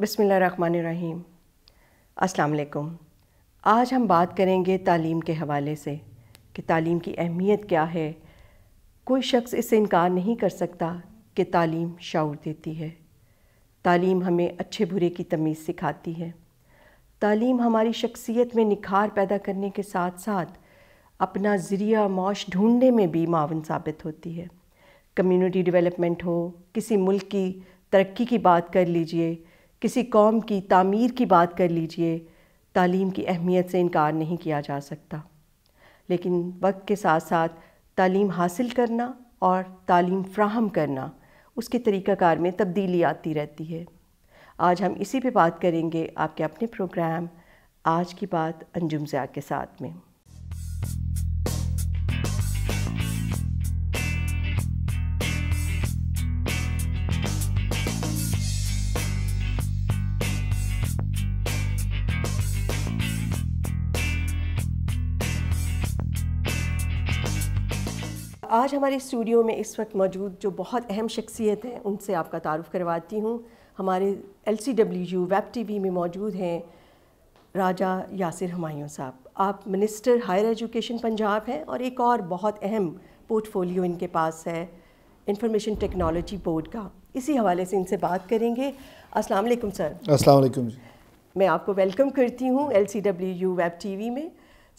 बसमीम अलकुम आज हम बात करेंगे तालीम के हवाले से कि तालीम की अहमियत क्या है कोई शख्स इससे इनकार नहीं कर सकता कि तालीम शाऊर देती है तालीम हमें अच्छे बुरे की तमीज़ सिखाती है तालीम हमारी शख्सियत में निखार पैदा करने के साथ साथ अपना ज़रिया मौश ढूँढने में भी मावन साबित होती है कम्युनिटी डेवलपमेंट हो किसी मुल्क की तरक्की की बात कर लीजिए किसी कौम की तामीर की बात कर लीजिए तालीम की अहमियत से इनकार नहीं किया जा सकता लेकिन वक्त के साथ साथ तालीम हासिल करना और तालीम फ्राहम करना उसके तरीक़ाकार में तब्दीली आती रहती है आज हम इसी पे बात करेंगे आपके अपने प्रोग्राम आज की बात अंजुम ज़िया के साथ में आज हमारे स्टूडियो में इस वक्त मौजूद जो बहुत अहम शख्सियत हैं उनसे आपका तारुफ करवाती हूँ हमारे L C W U web T V में मौजूद हैं राजा यासिर हमायूँ साहब आप मिनिस्टर हायर एजुकेशन पंजाब हैं और एक और बहुत अहम पोर्टफोलियो इनके पास है इंफॉर्मेशन टेक्नोलॉजी बोर्ड का इसी हवाले से इनसे बात करेंगे अस्सलाम वालेकुम सर अस्सलाम वालेकुम मैं आपको वेलकम करती हूँ L C W U web T V में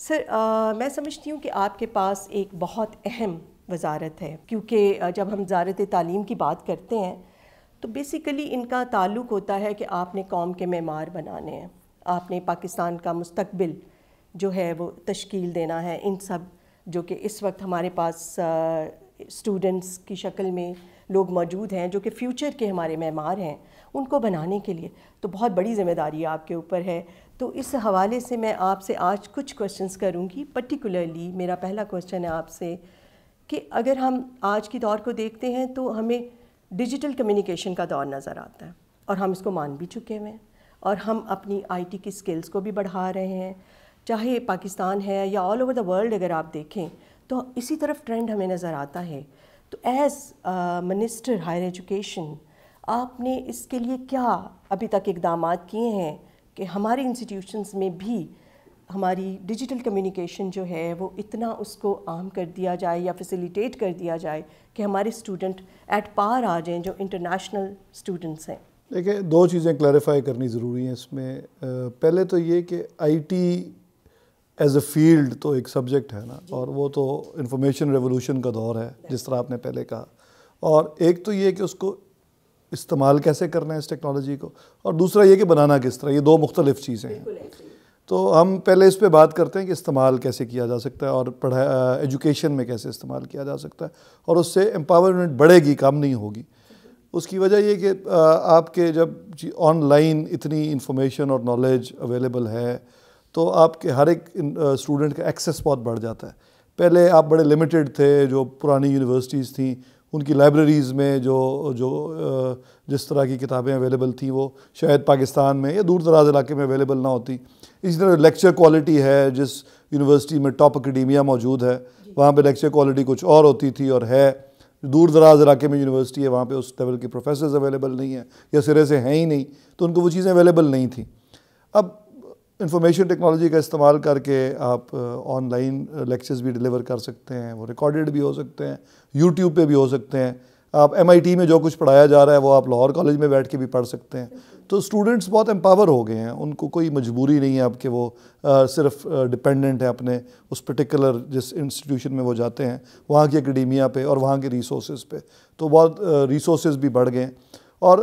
सर आ, मैं समझती हूँ कि आपके पास एक बहुत अहम वजारत है क्योंकि जब हम वजारत तालीम की बात करते हैं तो बेसिकली इनका ताल्लुक़ होता है कि आपने कौम के मेमार बनाने हैं आपने पाकिस्तान का मुस्तबिल जो है वो तश्कील देना है इन सब जो कि इस वक्त हमारे पास स्टूडेंट्स की शक्ल में लोग मौजूद हैं जो कि फ्यूचर के हमारे मेमार हैं उनको बनाने के लिए तो बहुत बड़ी जिम्मेदारी आपके ऊपर है तो इस हवाले से मैं आपसे आज कुछ क्वेश्चंस करूंगी पर्टिकुलरली मेरा पहला क्वेश्चन है आपसे कि अगर हम आज के दौर को देखते हैं तो हमें डिजिटल कम्युनिकेशन का दौर नज़र आता है और हम इसको मान भी चुके हुए हैं और हम अपनी आईटी की स्किल्स को भी बढ़ा रहे हैं चाहे पाकिस्तान है या ऑल ओवर द वर्ल्ड अगर आप देखें तो इसी तरफ ट्रेंड हमें नज़र आता है तो एज़ मिनिस्टर हायर एजुकेशन आपने इसके लिए क्या अभी तक इकदाम किए हैं कि हमारे इंस्टीट्यूशंस में भी हमारी डिजिटल कम्युनिकेशन जो है वो इतना उसको आम कर दिया जाए या फैसिलिटेट कर दिया जाए कि हमारे स्टूडेंट एट पार आ जाएं जो इंटरनेशनल स्टूडेंट्स हैं देखिए दो चीज़ें क्लैरिफाई करनी ज़रूरी हैं इसमें पहले तो ये कि आईटी एज ए फील्ड तो एक सब्जेक्ट है ना और वो तो इंफॉर्मेशन रेवोल्यूशन का दौर है जिस तरह आपने पहले कहा और एक तो ये कि उसको इस्तेमाल कैसे करना है इस टेक्नोलॉजी को और दूसरा ये कि बनाना किस तरह ये दो मुख्तलिफ चीज़ें हैं तो हम पहले इस पर बात करते हैं कि इस्तेमाल कैसे किया जा सकता है और पढ़ा एजुकेशन में कैसे इस्तेमाल किया जा सकता है और उससे एम्पावरमेंट बढ़ेगी कम नहीं होगी उसकी वजह ये कि आपके जब ऑनलाइन इतनी इन्फॉर्मेशन और नॉलेज अवेलेबल है तो आपके हर एक स्टूडेंट का एक्सेस बहुत बढ़ जाता है पहले आप बड़े लिमिटेड थे जो पुरानी यूनिवर्सिटीज़ थी उनकी लाइब्रेरीज़ में जो जो जिस तरह की किताबें अवेलेबल थी वो शायद पाकिस्तान में या दूर दराज इलाके में अवेलेबल ना होती इसी तरह लेक्चर क्वालिटी है जिस यूनिवर्सिटी में टॉप अकेडेमिया मौजूद है वहाँ पे लेक्चर क्वालिटी कुछ और होती थी और है दूर दराज इलाके में यूनिवर्सिटी है वहाँ पर उस लेवल के प्रोफेसर्स अवेलेबल नहीं हैं या सिरे से हैं ही नहीं तो उनको वो चीज़ें अवेलेबल नहीं थी अब इंफॉर्मेशन टेक्नोलॉजी का इस्तेमाल करके आप ऑनलाइन uh, लेक्चर्स uh, भी डिलीवर कर सकते हैं वो रिकॉर्डेड भी हो सकते हैं यूट्यूब पे भी हो सकते हैं आप एम में जो कुछ पढ़ाया जा रहा है वो आप लाहौर कॉलेज में बैठ के भी पढ़ सकते हैं तो स्टूडेंट्स बहुत एम्पावर हो गए हैं उनको कोई मजबूरी नहीं है आपके वो आ, uh, सिर्फ डिपेंडेंट है अपने उस पर्टिकुलर जिस इंस्टीट्यूशन में वो जाते हैं वहाँ की एकेडमिया पे और वहाँ के रिसोर्स पे तो बहुत रिसोर्स भी बढ़ गए और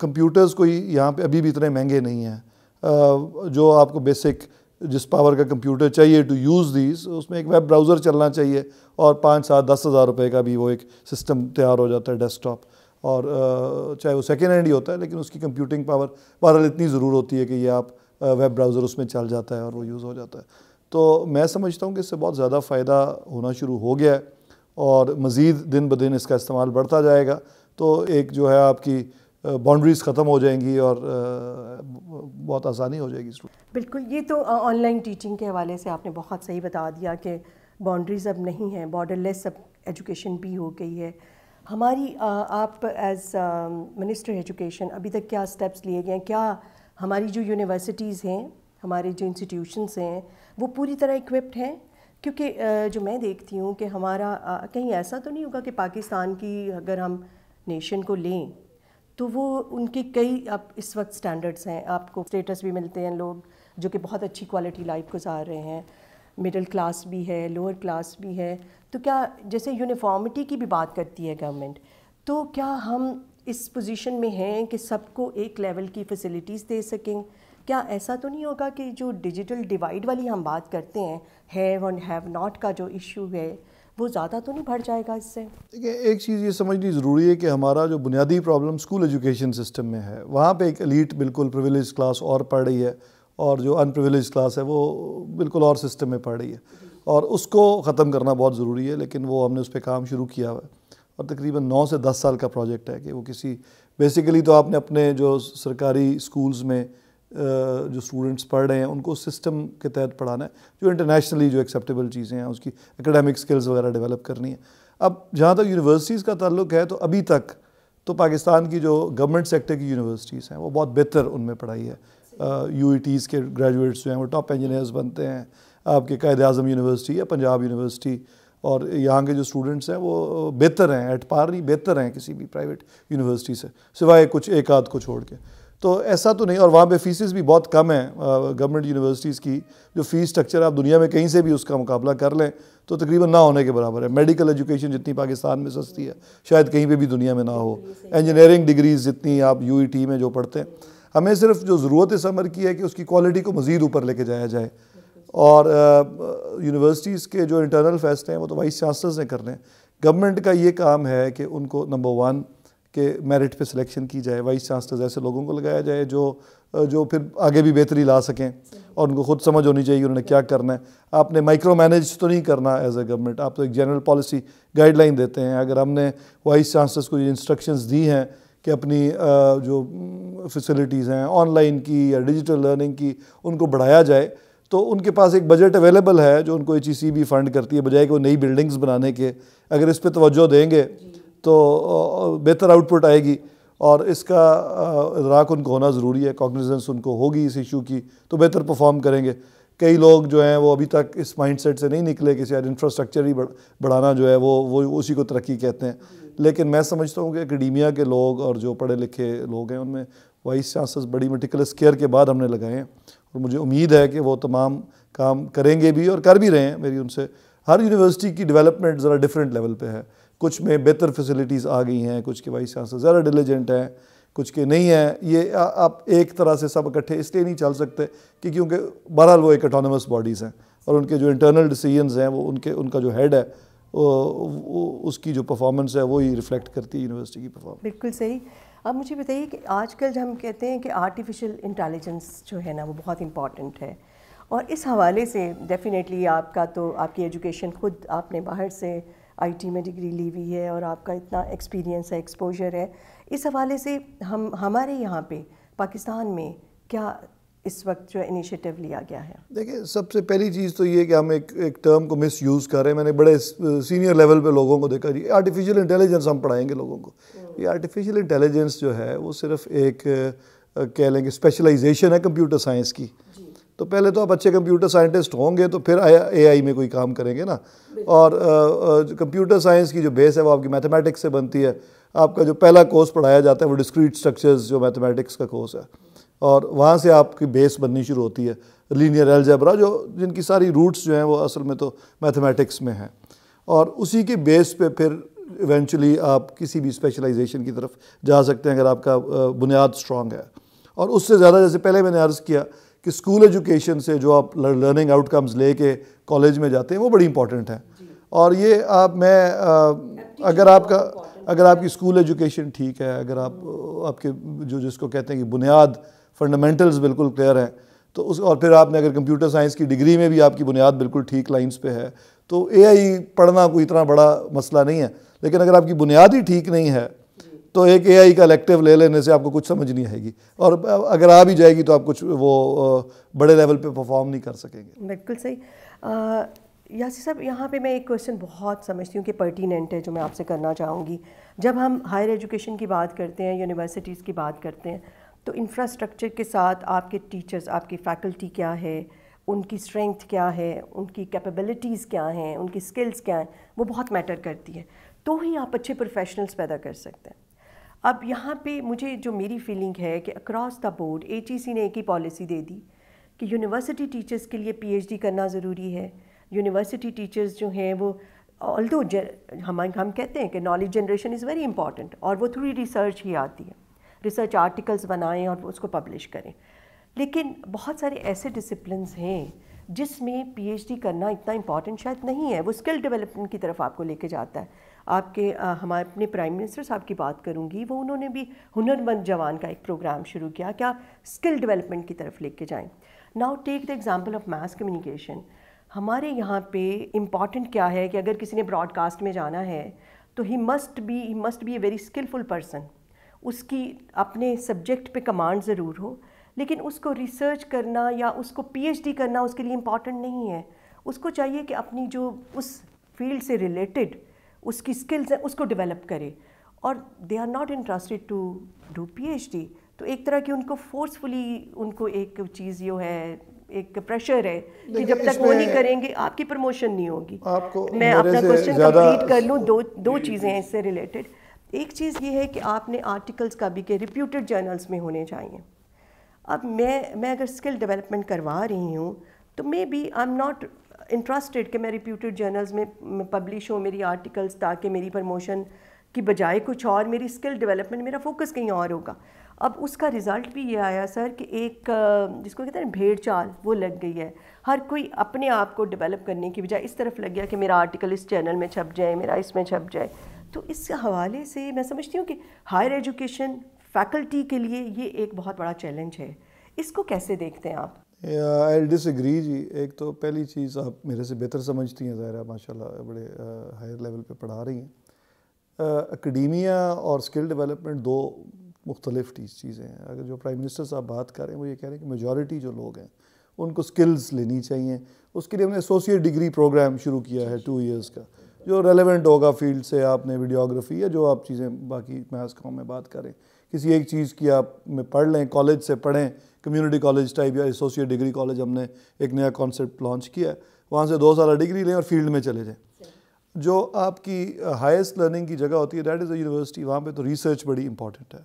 कंप्यूटर्स कोई यहाँ पर अभी भी इतने महंगे नहीं हैं जो आपको बेसिक जिस पावर का कंप्यूटर चाहिए टू यूज़ दीज उसमें एक वेब ब्राउज़र चलना चाहिए और पाँच सात दस हज़ार रुपये का भी वो एक सिस्टम तैयार हो जाता है डेस्कटॉप और चाहे वो सेकेंड हैंड ही होता है लेकिन उसकी कंप्यूटिंग पावर बहरहाल इतनी ज़रूर होती है कि ये आप वेब ब्राउज़र उसमें चल जाता है और वो यूज़ हो जाता है तो मैं समझता हूँ कि इससे बहुत ज़्यादा फ़ायदा होना शुरू हो गया है और मज़ीद दिन ब दिन इसका इस्तेमाल बढ़ता जाएगा तो एक जो है आपकी बाउंड्रीज ख़त्म हो जाएंगी और बहुत आसानी हो जाएगी बिल्कुल ये तो ऑनलाइन टीचिंग के हवाले से आपने बहुत सही बता दिया कि बाउंड्रीज अब नहीं हैं बॉर्डरलेस अब एजुकेशन भी हो गई है हमारी आ, आप एज मिनिस्टर एजुकेशन अभी तक क्या स्टेप्स लिए गए हैं क्या हमारी जो यूनिवर्सिटीज़ हैं हमारे जो इंस्टीट्यूशंस हैं वो पूरी तरह इक्विप्ड हैं क्योंकि जो मैं देखती हूँ कि हमारा कहीं ऐसा तो नहीं होगा कि पाकिस्तान की अगर हम नेशन को लें तो वो उनके कई अब इस वक्त स्टैंडर्ड्स हैं आपको स्टेटस भी मिलते हैं लोग जो कि बहुत अच्छी क्वालिटी लाइफ गुजार रहे हैं मिडिल क्लास भी है लोअर क्लास भी है तो क्या जैसे यूनिफॉर्मिटी की भी बात करती है गवर्नमेंट तो क्या हम इस पोजीशन में हैं कि सबको एक लेवल की फैसिलिटीज़ दे सकें क्या ऐसा तो नहीं होगा कि जो डिजिटल डिवाइड वाली हम बात करते हैं हैव एंड हैव नॉट का जो इशू है वो ज़्यादा तो नहीं बढ़ जाएगा इससे देखिए एक चीज़ ये समझनी ज़रूरी है कि हमारा जो बुनियादी प्रॉब्लम स्कूल एजुकेशन सिस्टम में है वहाँ पे एक एलीट बिल्कुल प्रिविलेज क्लास और पढ़ रही है और जो अनप्रिविलेज क्लास है वो बिल्कुल और सिस्टम में पढ़ रही है और उसको ख़त्म करना बहुत ज़रूरी है लेकिन वो हमने उस पर काम शुरू किया हुआ है और तकरीबन नौ से दस साल का प्रोजेक्ट है कि वो किसी बेसिकली तो आपने अपने जो सरकारी स्कूल्स में जो स्टूडेंट्स पढ़ रहे हैं उनको सिस्टम के तहत पढ़ाना है जो इंटरनेशनली जो एक्सेप्टेबल चीज़ें हैं उसकी एकेडमिक स्किल्स वगैरह डेवलप करनी है अब जहाँ तक यूनिवर्सिटीज़ का ताल्लुक है तो अभी तक तो पाकिस्तान की जो गवर्नमेंट सेक्टर की यूनिवर्सिटीज़ हैं वो बहुत बेहतर उनमें पढ़ाई है U uh, e K graduates जो हैं वो टॉप इंजीनियर्स बनते हैं आपके कायद अजम यूनिवर्सिटी या पंजाब यूनिवर्सिटी और यहाँ के जो स्टूडेंट्स हैं वो बेहतर हैं एट पार नहीं बेहतर हैं किसी भी प्राइवेट यूनिवर्सिटी से सिवाय कुछ एक आध को छोड़ के तो ऐसा तो नहीं और वहाँ पे फीसेस भी बहुत कम हैं गवर्नमेंट यूनिवर्सिटीज़ की जो फ़ीस स्ट्रक्चर आप दुनिया में कहीं से भी उसका मुकाबला कर लें तो तकरीबन ना होने के बराबर है मेडिकल एजुकेशन जितनी पाकिस्तान में सस्ती है शायद कहीं पे भी दुनिया में ना हो इंजीनियरिंग डिग्रीज़ जितनी आप यू e में जो पढ़ते हैं हमें सिर्फ जो ज़रूरत इस अमर की है कि उसकी क्वालिटी को मज़ीद ऊपर लेके जाया जाए और यूनिवर्सिटीज़ के जो इंटरनल फैसले हैं वो तो वाइस चांसलर्स ने कर लें गवर्नमेंट का ये काम है कि उनको नंबर वन कि मेरिट पे सिलेक्शन की जाए वाइस चांसलर ऐसे लोगों को लगाया जाए जो जो फिर आगे भी बेहतरी ला सकें और उनको खुद समझ होनी चाहिए उन्होंने क्या करना है आपने माइक्रो मैनेज तो नहीं करना एज अ गवर्नमेंट आप तो एक जनरल पॉलिसी गाइडलाइन देते हैं अगर हमने वाइस चांसलर्स को ये इंस्ट्रक्शंस दी हैं कि अपनी जो फैसिलिटीज़ हैं ऑनलाइन की या डिजिटल लर्निंग की उनको बढ़ाया जाए तो उनके पास एक बजट अवेलेबल है जो उनको एच भी फंड करती है बजाय कि वो नई बिल्डिंग्स बनाने के अगर इस पर तोज्जो देंगे तो बेहतर आउटपुट आएगी और इसका इधराक उनको होना ज़रूरी है कॉग्निजेंस उनको होगी इस इशू की तो बेहतर परफॉर्म करेंगे कई लोग जो हैं वो अभी तक इस माइंड सेट से नहीं निकले कि शायद इंफ्रास्ट्रक्चर ही बढ़ाना जो है वो वो उसी को तरक्की कहते हैं लेकिन मैं समझता हूँ कि एकेडमिया के लोग और जो पढ़े लिखे लोग हैं उनमें वाइस चांसेस बड़ी मेटिकुलस केयर के बाद हमने लगाए हैं और मुझे उम्मीद है कि वो तमाम काम करेंगे भी और कर भी रहे हैं मेरी उनसे हर यूनिवर्सिटी की डिवेलपमेंट ज़रा डिफरेंट लेवल पर है कुछ में बेहतर फैसिलिटीज़ आ गई हैं कुछ के वाइस चांसलर ज़्यादा डिलीजेंट हैं कुछ के नहीं हैं ये आ, आप एक तरह से सब इकट्ठे इसलिए नहीं चल सकते कि क्योंकि बहरहाल वो एक अटोनमस बॉडीज़ हैं और उनके जो इंटरनल डिसीजनस हैं वो उनके उनका जो हेड है वो, उसकी जो परफॉर्मेंस है वही रिफ्लेक्ट करती है यूनिवर्सिटी की परफॉर्मेंस बिल्कुल सही अब मुझे बताइए कि आजकल हम कहते हैं कि आर्टिफिशियल इंटेलिजेंस जो है ना वो बहुत इम्पॉर्टेंट है और इस हवाले से डेफ़िनेटली आपका तो आपकी एजुकेशन खुद आपने बाहर से आईटी में डिग्री ली हुई है और आपका इतना एक्सपीरियंस है एक्सपोजर है इस हवाले से हम हमारे यहाँ पे पाकिस्तान में क्या इस वक्त जो इनिशिएटिव लिया गया है देखिए सबसे पहली चीज़ तो ये कि हम एक एक टर्म को मिस यूज़ कर रहे हैं मैंने बड़े सीनियर लेवल पे लोगों को देखा जी आर्टिफिशियल इंटेलिजेंस हम पढ़ाएंगे लोगों को ये आर्टिफिशियल इंटेलिजेंस जो है वो सिर्फ एक कह लेंगे स्पेशलाइजेशन है कंप्यूटर साइंस की तो पहले तो आप अच्छे कंप्यूटर साइंटिस्ट होंगे तो फिर एआई में कोई काम करेंगे ना और कंप्यूटर साइंस की जो बेस है वो आपकी मैथमेटिक्स से बनती है आपका जो पहला कोर्स पढ़ाया जाता है वो डिस्क्रीट स्ट्रक्चर्स जो मैथमेटिक्स का कोर्स है और वहाँ से आपकी बेस बननी शुरू होती है लीनियर एलजेब्रा जो जिनकी सारी रूट्स जो हैं वो असल में तो मैथमेटिक्स में हैं और उसी के बेस पे फिर इवेंचुअली आप किसी भी स्पेशलाइजेशन की तरफ जा सकते हैं अगर आपका बुनियाद स्ट्रॉन्ग है और उससे ज़्यादा जैसे पहले मैंने अर्ज़ किया कि स्कूल एजुकेशन से जो आप लर्निंग आउटकम्स लेके कॉलेज में जाते हैं वो बड़ी इंपॉर्टेंट है और ये आप मैं आ, अगर आपका अगर आपकी स्कूल एजुकेशन ठीक है अगर आप आपके जो जिसको कहते हैं कि बुनियाद फंडामेंटल्स बिल्कुल क्लियर हैं तो उस और फिर आपने अगर कंप्यूटर साइंस की डिग्री में भी आपकी बुनियाद बिल्कुल ठीक लाइंस पे है तो एआई पढ़ना कोई इतना बड़ा मसला नहीं है लेकिन अगर आपकी बुनियाद ही ठीक नहीं है तो एक एआई का इलेक्टिव ले लेने से आपको कुछ समझ नहीं आएगी और अगर आ भी जाएगी तो आप कुछ वो बड़े लेवल पे परफॉर्म नहीं कर सकेंगे बिल्कुल सही यासी साहब यहाँ पे मैं एक क्वेश्चन बहुत समझती हूँ कि पर्टिनेंट है जो मैं आपसे करना चाहूँगी जब हम हायर एजुकेशन की बात करते हैं यूनिवर्सिटीज़ की बात करते हैं तो इंफ्रास्ट्रक्चर के साथ आपके टीचर्स आपकी फैकल्टी क्या है उनकी स्ट्रेंथ क्या है उनकी कैपेबिलिटीज़ क्या हैं उनकी स्किल्स क्या हैं वो बहुत मैटर करती है तो ही आप अच्छे प्रोफेशनल्स पैदा कर सकते हैं अब यहाँ पे मुझे जो मेरी फीलिंग है कि अक्रॉस द बोर्ड ए ने एक ही पॉलिसी दे दी कि यूनिवर्सिटी टीचर्स के लिए पीएचडी करना ज़रूरी है यूनिवर्सिटी टीचर्स जो हैं वो ऑल दो हम हम कहते हैं कि knowledge generation is very important और वो थोड़ी रिसर्च ही आती है रिसर्च आर्टिकल्स बनाएं और उसको पब्लिश करें लेकिन बहुत सारे ऐसे डिसप्लिन हैं जिसमें पी करना इतना इम्पॉर्टेंट शायद नहीं है वो स्किल डेवलपमेंट की तरफ आपको लेके जाता है आपके हमारे अपने प्राइम मिनिस्टर साहब की बात करूंगी वो उन्होंने भी हुनरमंद जवान का एक प्रोग्राम शुरू किया कि स्किल डेवलपमेंट की तरफ लेके जाएं now take the example of mass communication हमारे यहाँ पे इम्पॉर्टेंट क्या है कि अगर किसी ने ब्रॉडकास्ट में जाना है तो he must be he must be a very skilful person उसकी अपने सब्जेक्ट पे कमांड ज़रूर हो लेकिन उसको रिसर्च करना या उसको पीएचडी करना उसके लिए इम्पॉर्टेंट नहीं है उसको चाहिए कि अपनी जो उस फील्ड से रिलेटेड उसकी स्किल्स है उसको डेवलप करे और they are not interested to do P तो एक तरह की उनको फोर्सफुली उनको एक चीज़ जो है एक प्रेशर है कि जब तक वो नहीं करेंगे आपकी प्रमोशन नहीं होगी आपको मैं अपना क्वेश्चन कंप्लीट कर लूँ दो दो चीज़ें हैं इससे रिलेटेड एक चीज़ ये है कि आपने आर्टिकल्स का भी के रिप्यूटेड जर्नल्स में होने चाहिए अब मैं मैं अगर स्किल डेवलपमेंट करवा रही हूँ तो maybe I am not interested कि मैं रिप्यूटेड जर्नल्स में पब्लिश हूँ मेरी आर्टिकल्स ताकि मेरी प्रमोशन की बजाय कुछ और मेरी स्किल डेवलपमेंट मेरा फोकस कहीं और होगा अब उसका रिज़ल्ट भी ये आया सर कि एक जिसको कहते हैं भेड़ चाल वो लग गई है हर कोई अपने आप को डेवलप करने की बजाय इस तरफ लग गया कि मेरा आर्टिकल इस चैनल में छप जाए मेरा इसमें छप जाए तो इस हवाले से मैं समझती हूँ कि हायर एजुकेशन फैकल्टी के लिए ये एक बहुत बड़ा चैलेंज है इसको कैसे देखते हैं आप आई डिसग्री जी एक तो पहली चीज़ आप मेरे से बेहतर समझती हैं ज़ाहिर माशा बड़े हायर लेवल पर पढ़ा रही हैं अकडेमिया और स्किल डेवलपमेंट दो मुख्तलिफ चीज़ें हैं अगर जो प्राइम मिनिस्टर साहब बात कर हैं वो ये कह रहे हैं कि मेजॉरिटी जो लोग हैं उनको स्किल्स लेनी चाहिए उसके लिए हमने एसोसिएट डिग्री प्रोग्राम शुरू किया है टू ईयर्स का जो रेलिवेंट होगा फील्ड से आपने वीडियोग्राफी या जो आप चीज़ें बाकी मैथ कॉम में बात करें किसी एक चीज़ की आप में पढ़ लें कॉलेज से पढ़ें कम्युनिटी कॉलेज टाइप या एसोसिएट डिग्री कॉलेज हमने एक नया कॉन्सेप्ट लॉन्च किया है वहाँ से दो साल डिग्री लें और फील्ड में चले जाएँ जो आपकी हाईएस्ट uh, लर्निंग की जगह होती है दैट इज़ अ यूनिवर्सिटी वहाँ पे तो रिसर्च बड़ी इंपॉर्टेंट है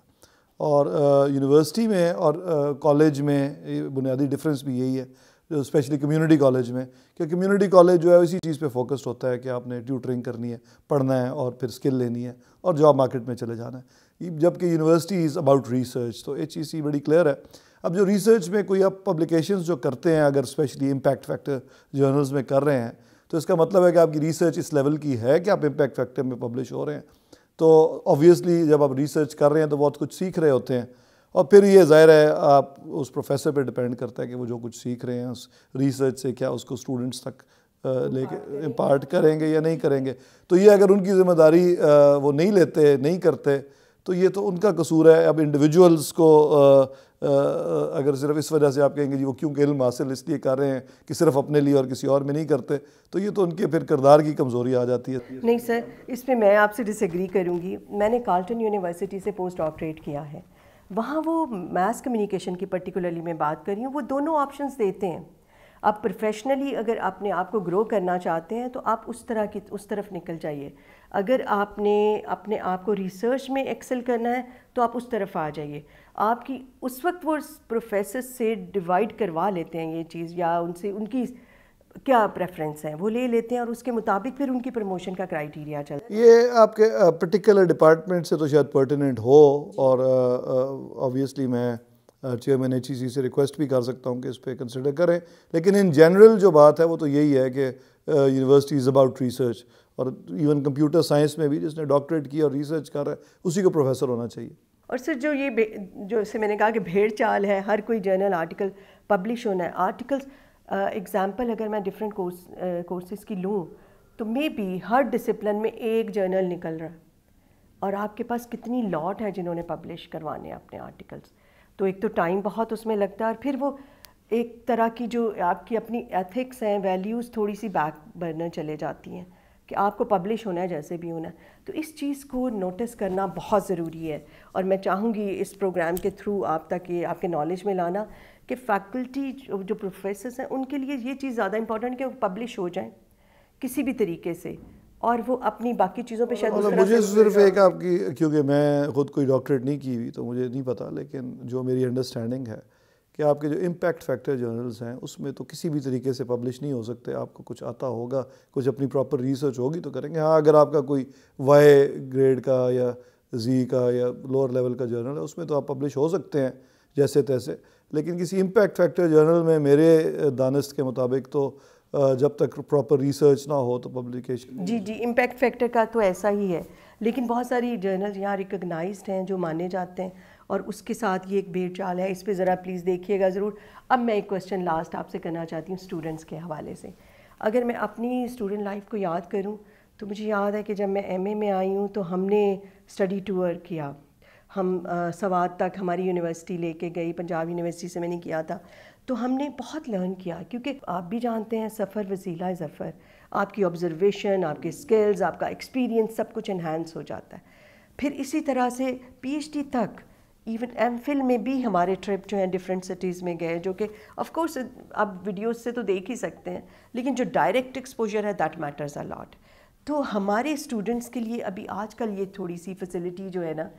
और यूनिवर्सिटी uh, में और कॉलेज uh, में बुनियादी डिफरेंस भी यही है स्पेशली कम्युनिटी कॉलेज में कि कम्युनिटी कॉलेज जो है इसी चीज़ पे फोकस्ड होता है कि आपने ट्यूटरिंग करनी है पढ़ना है और फिर स्किल लेनी है और जॉब मार्केट में चले जाना है जबकि यूनिवर्सिटी इज़ अबाउट रिसर्च तो ये चीज़ ही बड़ी क्लियर है अब जो रिसर्च में कोई आप पब्लिकेशन जो करते हैं अगर स्पेशली इम्पैक्ट फैक्टर जर्नल्स में कर रहे हैं तो इसका मतलब है कि आपकी रिसर्च इस लेवल की है कि आप इम्पैक्ट फैक्टर में पब्लिश हो रहे हैं तो ऑब्वियसली जब आप रिसर्च कर रहे हैं तो बहुत कुछ सीख रहे होते हैं और फिर ये ज़ाहिर है आप उस प्रोफेसर पे डिपेंड करता है कि वो जो कुछ सीख रहे हैं उस रिसर्च से क्या उसको स्टूडेंट्स तक लेके इम्पार्ट करेंगे या नहीं करेंगे तो ये अगर उनकी ज़िम्मेदारी वो नहीं लेते नहीं करते तो ये तो उनका कसूर है अब इंडिविजुअल्स को आ, आ, अगर सिर्फ इस वजह से आप कहेंगे जी वो क्योंकि इल्म हासिल इसलिए कर रहे हैं कि सिर्फ अपने लिए और किसी और में नहीं करते तो ये तो उनके फिर किरदार की कमज़ोरी आ जाती है नहीं सर इसमें मैं आपसे डिसग्री करूँगी मैंने कार्लटन यूनिवर्सिटी से पोस्ट ऑपरेट किया है वहाँ वो मास कम्युनिकेशन की पर्टिकुलरली मैं बात कर रही हूँ वो दोनों ऑप्शंस देते हैं आप प्रोफेशनली अगर अपने आप को ग्रो करना चाहते हैं तो आप उस तरह की उस तरफ निकल जाइए अगर आपने अपने आप को रिसर्च में एक्सेल करना है तो आप उस तरफ आ जाइए आपकी उस वक्त वो प्रोफेसर से डिवाइड करवा लेते हैं ये चीज़ या उनसे उनकी क्या प्रेफरेंस है वो ले लेते हैं और उसके मुताबिक फिर उनकी प्रमोशन का क्राइटेरिया चल ये आपके पर्टिकुलर डिपार्टमेंट से तो शायद पर्टिनेंट हो और ऑब्वियसली मैं चेयरमैन एच ई से रिक्वेस्ट भी कर सकता हूँ कि इस पर कंसिडर करें लेकिन इन जनरल जो बात है वो तो यही है कि यूनिवर्सिटी इज़ अबाउट रिसर्च और इवन कंप्यूटर साइंस में भी जिसने डॉक्टरेट की और रिसर्च कर रहा है उसी को प्रोफेसर होना चाहिए और सर जो ये जो से मैंने कहा कि भेड़ चाल है हर कोई जर्नल आर्टिकल पब्लिश होना है आर्टिकल्स एग्ज़ाम्पल uh, अगर मैं डिफरेंट कोर्स कोर्सेज़ की लूँ तो मे बी हर डिसिप्लिन में एक जर्नल निकल रहा है और आपके पास कितनी लॉट है जिन्होंने पब्लिश करवाने अपने आर्टिकल्स तो एक तो टाइम बहुत उसमें लगता है और फिर वो एक तरह की जो आपकी अपनी एथिक्स हैं वैल्यूज़ थोड़ी सी बैक बर्नर चले जाती हैं कि आपको पब्लिश होना है जैसे भी होना है तो इस चीज़ को नोटिस करना बहुत ज़रूरी है और मैं चाहूँगी इस प्रोग्राम के थ्रू आप तक ये आपके नॉलेज में लाना कि फैकल्टी जो प्रोफेसर हैं उनके लिए ये चीज़ ज़्यादा इंपॉर्टेंट कि वो पब्लिश हो जाएं किसी भी तरीके से और वो अपनी बाकी चीज़ों पे शायद मतलब मुझे सिर्फ एक आपकी क्योंकि मैं ख़ुद कोई डॉक्टरेट नहीं की हुई तो मुझे नहीं पता लेकिन जो मेरी अंडरस्टैंडिंग है कि आपके जो इम्पैक्ट फैक्टर जर्नल्स हैं उसमें तो किसी भी तरीके से पब्लिश नहीं हो सकते आपको कुछ आता होगा कुछ अपनी प्रॉपर रिसर्च होगी तो करेंगे हाँ अगर आपका कोई वाई ग्रेड का या जी का या लोअर लेवल का जर्नल है उसमें तो आप पब्लिश हो सकते हैं जैसे तैसे लेकिन किसी इम्पैक्ट फैक्टर जर्नल में मेरे दानस्त के मुताबिक तो जब तक प्रॉपर रिसर्च ना हो तो पब्लिकेशन जी जी इम्पैक्ट फैक्टर का तो ऐसा ही है लेकिन बहुत सारी जर्नल्स यहाँ रिकगनाइज हैं जो माने जाते हैं और उसके साथ ये एक भेड़ चाल है इस पर ज़रा प्लीज़ देखिएगा ज़रूर अब मैं एक क्वेश्चन लास्ट आपसे करना चाहती हूँ स्टूडेंट्स के हवाले से अगर मैं अपनी स्टूडेंट लाइफ को याद करूँ तो मुझे याद है कि जब मैं एम में आई हूँ तो हमने स्टडी टूर किया हम सवाद तक हमारी यूनिवर्सिटी लेके गई पंजाब यूनिवर्सिटी से मैंने किया था तो हमने बहुत लर्न किया क्योंकि आप भी जानते हैं सफ़र वसीला ज़फ़र आपकी ऑब्जर्वेशन आपके स्किल्स आपका एक्सपीरियंस सब कुछ इन्हेंस हो जाता है फिर इसी तरह से पीएचडी तक इवन एम में भी हमारे ट्रिप जो हैं डिफरेंट सिटीज़ में गए जो कि ऑफ कोर्स आप वीडियोस से तो देख ही सकते हैं लेकिन जो डायरेक्ट एक्सपोजर है दैट मैटर्स अ लॉट तो हमारे स्टूडेंट्स के लिए अभी आजकल ये थोड़ी सी फैसिलिटी जो है ना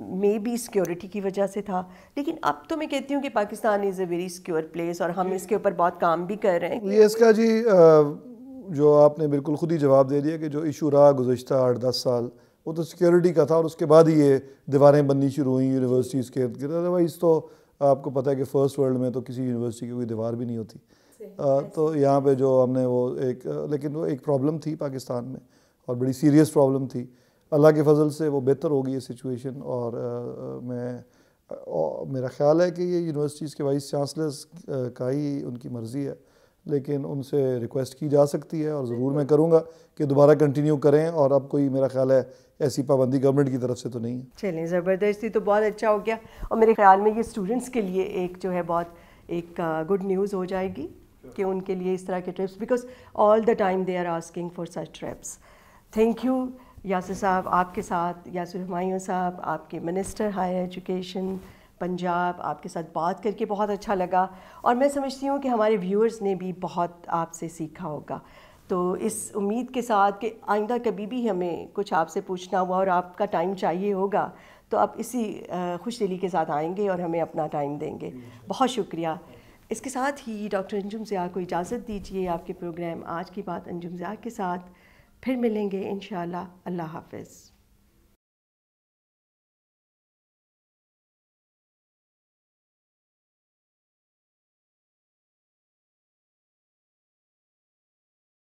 मे बी सिक्योरिटी की वजह से था लेकिन अब तो मैं कहती हूँ कि Pakistan is a very secure place और हम इसके ऊपर बहुत काम भी कर रहे हैं ये इसका जी जो आपने बिल्कुल खुद ही जवाब दे दिया कि जो इशू रहा गुजशत आठ दस साल वो तो सिक्योरिटी का था और उसके बाद ही ये दीवारें बननी शुरू हुई यूनिवर्सिटीज़ के इर्द गिर्द अदरवाइज़ तो आपको पता है कि फ़र्स्ट वर्ल्ड में तो किसी यूनिवर्सिटी की कोई दीवार भी नहीं होती आ, तो यहाँ पे जो हमने वो एक लेकिन वो एक प्रॉब्लम थी पाकिस्तान में और बड़ी सीरियस प्रॉब्लम थी अल्लाह के फजल से वो बेहतर होगी ये सिचुएशन और आ, मैं आ, मेरा ख्याल है कि ये यूनिवर्सिटीज़ के वाइस चांसलर्स का ही उनकी मर्ज़ी है लेकिन उनसे रिक्वेस्ट की जा सकती है और ज़रूर मैं करूँगा कि दोबारा कंटिन्यू करें और अब कोई मेरा ख्याल है ऐसी पाबंदी गवर्नमेंट की तरफ से तो नहीं है चलें ज़बरदस्ती तो बहुत अच्छा हो गया और मेरे ख्याल में ये स्टूडेंट्स के लिए एक जो है बहुत एक गुड न्यूज़ हो जाएगी कि उनके लिए इस तरह के trips because all the time they are asking for such trips thank you Yasir साहब आपके साथ यासर हमायूँ साहब आपके मिनिस्टर हायर एजुकेशन पंजाब आपके साथ बात करके बहुत अच्छा लगा और मैं समझती हूँ कि हमारे व्यूअर्स ने भी बहुत आपसे सीखा होगा तो इस उम्मीद के साथ कि आइंदा कभी भी हमें कुछ आपसे पूछना हुआ और आपका टाइम चाहिए होगा तो आप इसी खुश दिली के साथ आएंगे और हमें अपना टाइम देंगे बहुत शुक्रिया इसके साथ ही डॉक्टर अंजुम ज़िया को इजाज़त दीजिए आपके प्रोग्राम आज की बात अंजुम ज़िया के साथ फिर मिलेंगे इन अल्लाह हाफिज़